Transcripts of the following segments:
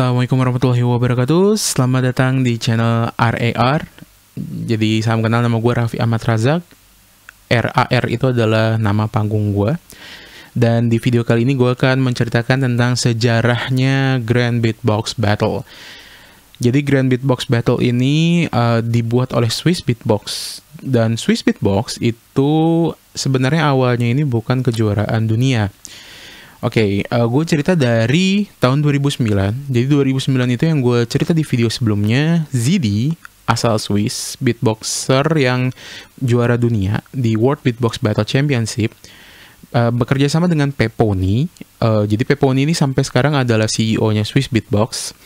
Assalamualaikum warahmatullahi wabarakatuh Selamat datang di channel RAR Jadi salam kenal nama gue Raffi Ahmad Razak RAR itu adalah nama panggung gue Dan di video kali ini gue akan menceritakan tentang sejarahnya Grand Beatbox Battle Jadi Grand Beatbox Battle ini uh, dibuat oleh Swiss Beatbox Dan Swiss Beatbox itu sebenarnya awalnya ini bukan kejuaraan dunia Oke, okay, uh, eh, gue cerita dari tahun 2009. Jadi 2009 itu yang gue cerita di video sebelumnya, Zidi asal Swiss, beatboxer yang juara dunia di World Beatbox Battle Championship. Uh, bekerja sama dengan Peponi. Uh, jadi Peponi ini sampai sekarang adalah CEO-nya Swiss Beatbox.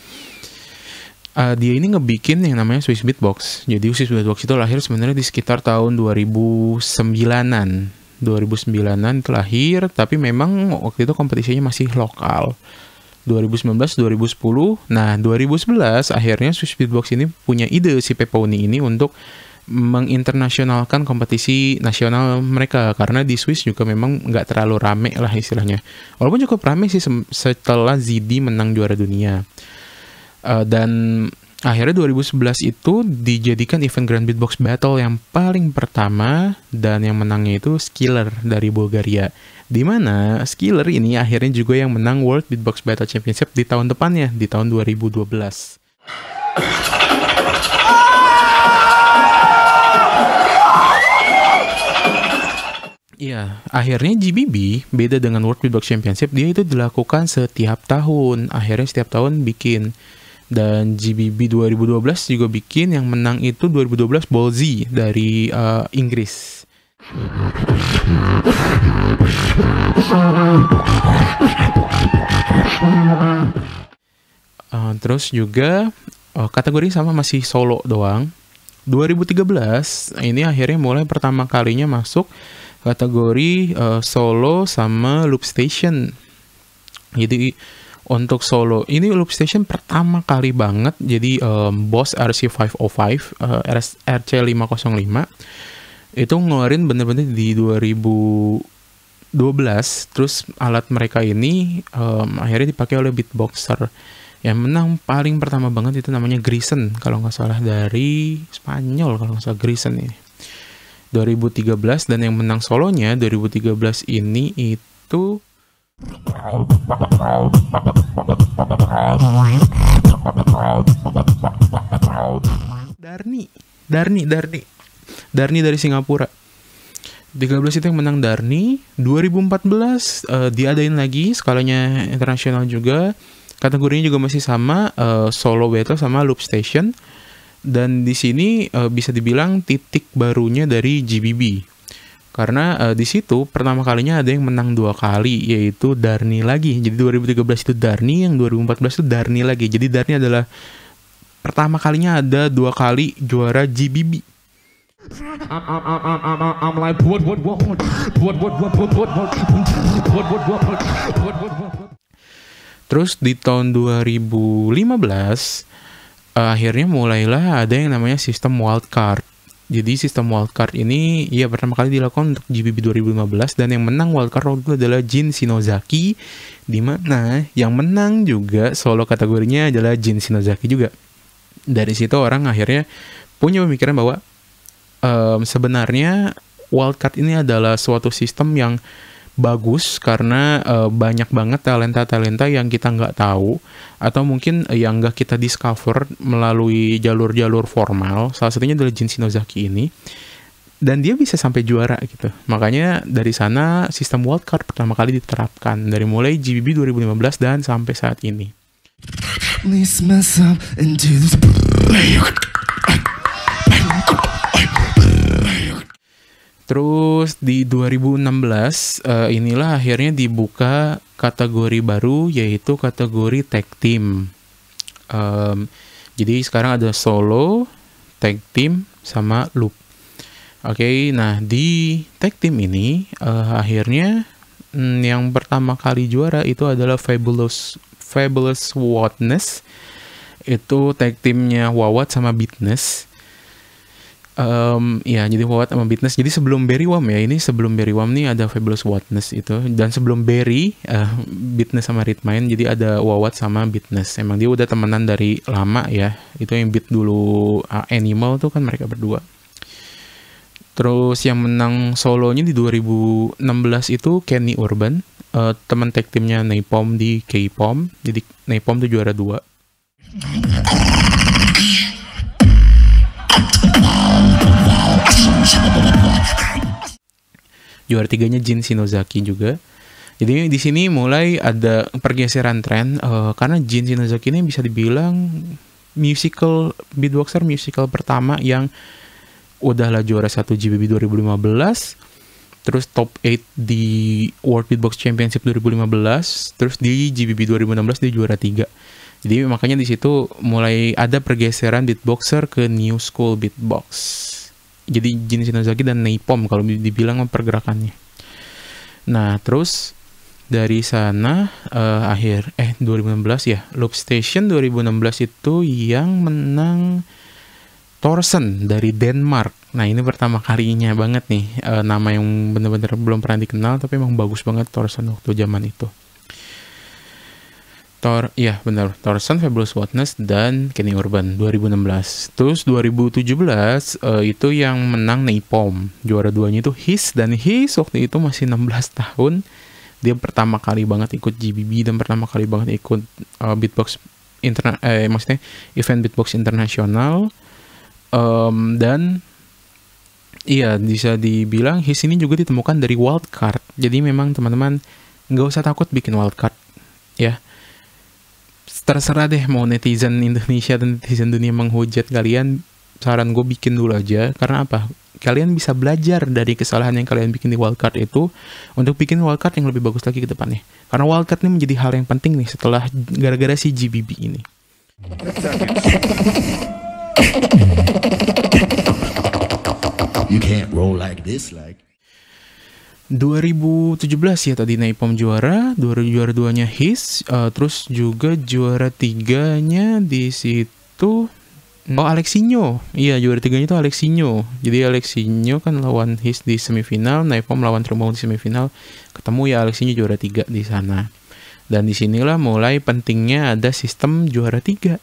Uh, dia ini ngebikin yang namanya Swiss Beatbox. Jadi Swiss Beatbox itu lahir sebenarnya di sekitar tahun 2009-an 2009an lahir tapi memang waktu itu kompetisinya masih lokal 2019 2010 nah 2011 akhirnya Swiss Beatbox ini punya ide si Peponi ini untuk menginternasionalkan kompetisi nasional mereka karena di Swiss juga memang nggak terlalu rame lah istilahnya walaupun cukup rame sih setelah Zidi menang juara dunia uh, dan Akhirnya 2011 itu dijadikan event Grand Beatbox Battle yang paling pertama dan yang menangnya itu Skiller dari Bulgaria. Dimana Skiller ini akhirnya juga yang menang World Beatbox Battle Championship di tahun depannya, di tahun 2012. Iya, akhirnya GBB beda dengan World Beatbox Championship, dia itu dilakukan setiap tahun. Akhirnya setiap tahun bikin dan GBB 2012 juga bikin yang menang itu 2012 Bolzi dari uh, Inggris. Uh, terus juga uh, kategori sama masih solo doang. 2013 ini akhirnya mulai pertama kalinya masuk kategori uh, solo sama loop station. Jadi untuk solo ini loop station pertama kali banget jadi um, Boss RC505 uh, RS, RC505 itu ngeluarin bener-bener di 2012 terus alat mereka ini um, akhirnya dipakai oleh beatboxer yang menang paling pertama banget itu namanya Grison kalau nggak salah dari Spanyol kalau nggak salah Grison ini 2013 dan yang menang solonya 2013 ini itu Darni, Darni, Darni. Darni dari Singapura. 13 itu yang menang Darni, 2014 uh, eh, diadain lagi skalanya internasional juga. Kategorinya juga masih sama uh, solo battle sama loop station. Dan di sini uh, bisa dibilang titik barunya dari GBB karena uh, di situ pertama kalinya ada yang menang dua kali yaitu Darni lagi. Jadi 2013 itu Darni, yang 2014 itu Darni lagi. Jadi Darni adalah pertama kalinya ada dua kali juara GBB. Terus di tahun 2015 uh, eh, akhirnya mulailah ada yang namanya sistem wildcard jadi sistem wildcard ini ya pertama kali dilakukan untuk GBB 2015 dan yang menang wildcard waktu itu adalah Jin Shinozaki di mana yang menang juga solo kategorinya adalah Jin Shinozaki juga. Dari situ orang akhirnya punya pemikiran bahwa um, sebenarnya wildcard ini adalah suatu sistem yang bagus karena uh, banyak banget talenta-talenta yang kita nggak tahu atau mungkin yang nggak kita discover melalui jalur-jalur formal. Salah satunya adalah Jin Shinozaki ini. Dan dia bisa sampai juara gitu. Makanya dari sana sistem wildcard pertama kali diterapkan. Dari mulai GBB 2015 dan sampai saat ini. Please mess up and do this. Terus di 2016 uh, eh, inilah akhirnya dibuka kategori baru yaitu kategori tag team. Um, jadi sekarang ada solo, tag team, sama loop. Oke, okay, nah di tag team ini uh, akhirnya mm, yang pertama kali juara itu adalah Fabulous Fabulous Whatness. Itu tag teamnya Wawat sama Bitness Um, ya jadi What sama Bitness. Jadi sebelum Berry Wam ya ini sebelum Berry Wam nih ada Fabulous Whatness itu dan sebelum Berry uh, eh, Bitness sama Ritmain jadi ada Wawat sama Bitness. Emang dia udah temenan dari lama ya. Itu yang beat dulu uh, Animal tuh kan mereka berdua. Terus yang menang solonya di 2016 itu Kenny Urban, uh, teman tag timnya Napalm di K-pom. Jadi Napalm tuh juara dua. juara tiganya Jin Shinozaki juga. Jadi di sini mulai ada pergeseran tren uh, karena Jin Shinozaki ini bisa dibilang musical beatboxer musical pertama yang udahlah juara 1 GBB 2015, terus top 8 di World Beatbox Championship 2015, terus di GBB 2016 dia juara 3. Jadi makanya di situ mulai ada pergeseran beatboxer ke new school beatbox jadi jenis Shinozaki dan Neipom kalau dibilang pergerakannya nah terus dari sana uh, akhir eh 2016 ya Loop Station 2016 itu yang menang Thorsen dari Denmark. Nah ini pertama kalinya banget nih uh, nama yang bener-bener belum pernah dikenal tapi emang bagus banget Thorsen waktu zaman itu. Tor, iya benar. Thorson, Fabulous Watness, dan Kenny Urban 2016. Terus 2017 uh, eh, itu yang menang Napalm. Juara duanya itu His dan His waktu itu masih 16 tahun. Dia pertama kali banget ikut GBB dan pertama kali banget ikut uh, beatbox interna eh maksudnya event beatbox internasional. Um, dan iya bisa dibilang His ini juga ditemukan dari wildcard. Jadi memang teman-teman nggak usah takut bikin wildcard ya. Yeah terserah deh mau netizen Indonesia dan netizen dunia menghujat kalian saran gue bikin dulu aja karena apa kalian bisa belajar dari kesalahan yang kalian bikin di wildcard itu untuk bikin wildcard yang lebih bagus lagi ke depannya karena wildcard ini menjadi hal yang penting nih setelah gara-gara si GBB ini You can't roll like this like 2017 ya tadi Naipom juara, juara juara duanya His, uh, eh, terus juga juara tiganya di situ hmm. Oh Alexinho, iya juara tiganya itu Alexinho. Jadi Alexinho kan lawan His di semifinal, Naipom lawan Trumbo di semifinal, ketemu ya Alexinho juara tiga di sana. Dan disinilah mulai pentingnya ada sistem juara tiga.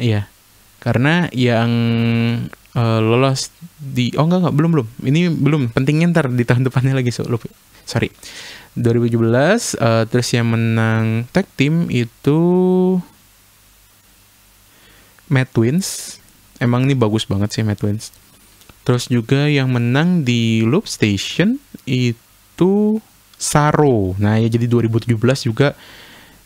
Iya, karena yang uh, lolos di oh enggak enggak belum belum ini belum pentingnya ntar di tahun depannya lagi so, lupa. sorry 2017 uh, eh, terus yang menang tag team itu Matt Twins emang ini bagus banget sih Matt Twins terus juga yang menang di Loop Station itu Saro nah ya jadi 2017 juga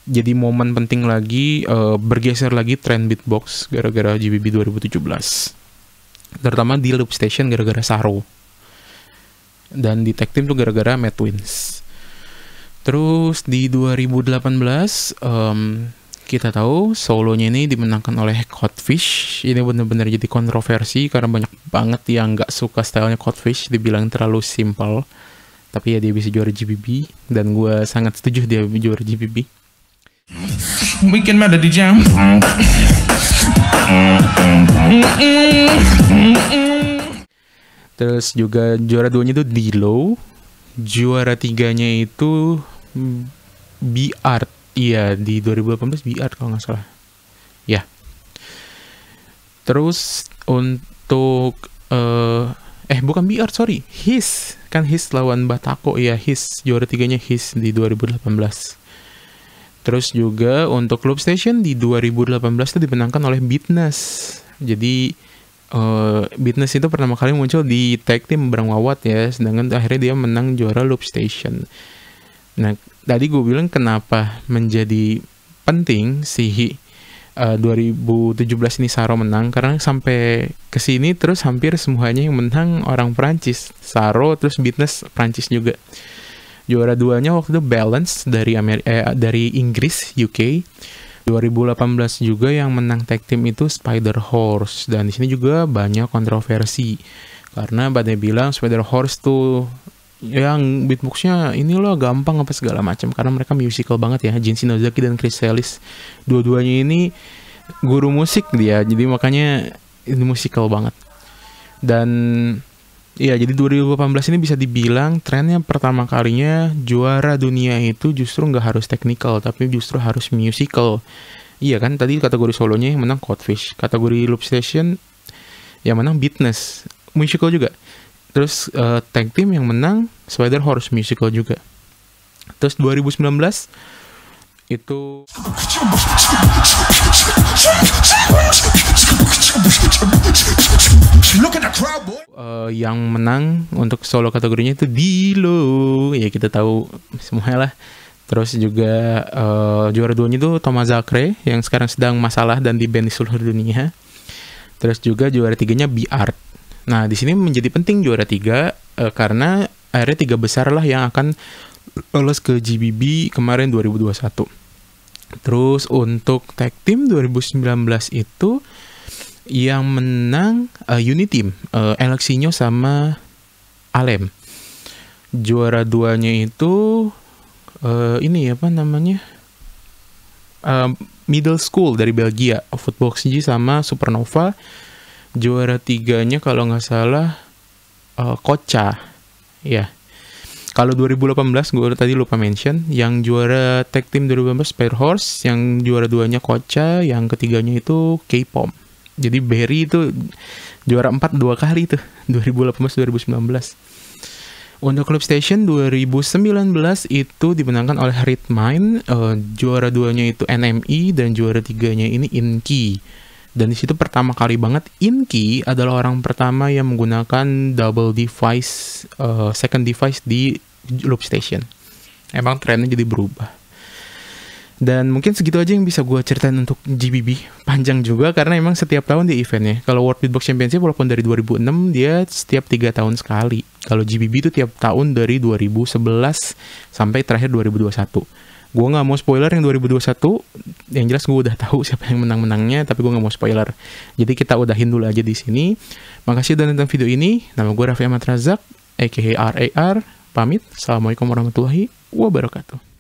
jadi momen penting lagi uh, bergeser lagi tren beatbox gara-gara GBB 2017 terutama di Loop Station gara-gara Saro dan di Tag Team tuh gara-gara Mad Twins terus di 2018 um, kita tahu solonya ini dimenangkan oleh Codfish ini benar-benar jadi kontroversi karena banyak banget yang nggak suka stylenya Codfish dibilang terlalu simple tapi ya dia bisa juara GBB dan gue sangat setuju dia juara GBB Weekend di Jam Terus juga juara duanya itu Dilo. Juara tiganya itu hmm, B-Art. Iya, di 2018 B-Art kalau nggak salah. Ya. Terus untuk... Uh, eh, bukan B-Art, sorry. His. Kan His lawan Batako. ya His. Juara tiganya His di 2018. Terus juga untuk Club Station di 2018 itu dimenangkan oleh Bitness. Jadi uh, eh, Business itu pertama kali muncul di tag team bareng Wawat ya, sedangkan akhirnya dia menang juara Loop Station. Nah, tadi gue bilang kenapa menjadi penting si eh, uh, 2017 ini Saro menang karena sampai ke sini terus hampir semuanya yang menang orang Prancis. Saro terus Bitness Prancis juga. Juara duanya waktu itu Balance dari Amer eh, dari Inggris, UK 2018 juga yang menang tag team itu Spider Horse dan di sini juga banyak kontroversi karena banyak bilang Spider Horse tuh yang beatboxnya ini loh gampang apa segala macam karena mereka musical banget ya Jin Shinozaki dan Chris Ellis dua-duanya ini guru musik dia jadi makanya ini musical banget dan Iya, jadi 2018 ini bisa dibilang trennya pertama kalinya juara dunia itu justru nggak harus technical, tapi justru harus musical. Iya kan, tadi kategori solonya yang menang Codfish, kategori Loop Station yang menang Beatness, musical juga. Terus uh, tag team yang menang Spider Horse musical juga. Terus 2019 itu Uh, yang menang untuk solo kategorinya itu Dilo. Ya kita tahu semuanya lah. Terus juga uh, juara duanya itu Thomas Zakre yang sekarang sedang masalah dan di band seluruh dunia. Terus juga juara tiganya Art Nah di sini menjadi penting juara tiga uh, karena akhirnya tiga besar lah yang akan lolos ke GBB kemarin 2021. Terus untuk tag team 2019 itu yang menang uh, eh, Unitim, uh, eh, Alexinho sama Alem. Juara duanya itu uh, ini apa namanya? Uh, middle school dari Belgia, Football XG sama Supernova. Juara tiganya kalau nggak salah uh, Koca. Ya. Yeah. Kalau 2018 gue tadi lupa mention, yang juara tag team 2018 Spare Horse, yang juara duanya Koca, yang ketiganya itu k jadi Barry itu juara 4 dua kali tuh, 2018-2019. Untuk Club Station 2019 itu dimenangkan oleh Ritmine, uh, eh, juara duanya itu NMI e, dan juara tiganya ini Inki. Dan di situ pertama kali banget Inki adalah orang pertama yang menggunakan double device, uh, second device di Loop Station. Emang trennya jadi berubah. Dan mungkin segitu aja yang bisa gue ceritain untuk GBB. Panjang juga karena emang setiap tahun di eventnya. Kalau World Beatbox Championship walaupun dari 2006 dia setiap 3 tahun sekali. Kalau GBB itu tiap tahun dari 2011 sampai terakhir 2021 gue gak mau spoiler yang 2021 yang jelas gue udah tahu siapa yang menang menangnya tapi gue gak mau spoiler jadi kita udahin dulu aja di sini makasih udah nonton video ini nama gue Raffi Ahmad Razak aka RAR pamit assalamualaikum warahmatullahi wabarakatuh